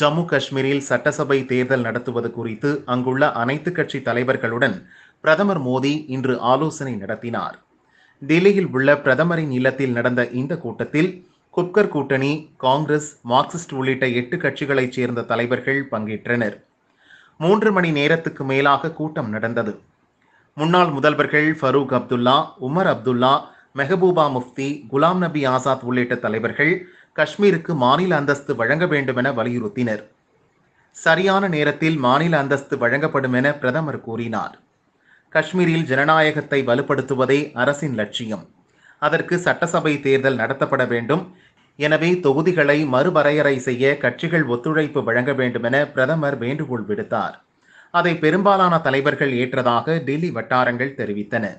ஜம்மு காஷ்மீரில் சட்டசபை தேர்தல் நடத்துவது குறித்து அங்குள்ள அனைத்து கட்சி தலைவர்களுடன் பிரதமர் மோடி இன்று ஆலோசனை நடத்தினார் டெல்லியில் உள்ள பிரதமரின் இல்லத்தில் நடந்த இந்த கூட்டத்தில் குப்கர் கூட்டணி காங்கிரஸ் மார்க்சிஸ்ட் உள்ளிட்ட எட்டு கட்சிகளைச் சேர்ந்த தலைவர்கள் பங்கேற்றனர் மூன்று மணி நேரத்துக்கு மேலாக கூட்டம் நடந்தது முன்னாள் முதல்வர்கள் ஃபரூக் அப்துல்லா உமர் அப்துல்லா மெஹபூபா முஃப்தி குலாம் நபி ஆசாத் உள்ளிட்ட தலைவர்கள் காஷ்மீருக்கு மாநில அந்தஸ்து வழங்க வேண்டும் என வலியுறுத்தினர் சரியான நேரத்தில் மாநில அந்தஸ்து வழங்கப்படும் என பிரதமர் கூறினார் காஷ்மீரில் ஜனநாயகத்தை வலுப்படுத்துவதே அரசின் லட்சியம் அதற்கு சட்டசபை தேர்தல் நடத்தப்பட வேண்டும் எனவே தொகுதிகளை மறுவரையறை செய்ய கட்சிகள் ஒத்துழைப்பு வழங்க வேண்டும் என பிரதமர் வேண்டுகோள் விடுத்தார் அதை பெரும்பாலான தலைவர்கள் ஏற்றதாக டெல்லி வட்டாரங்கள் தெரிவித்தன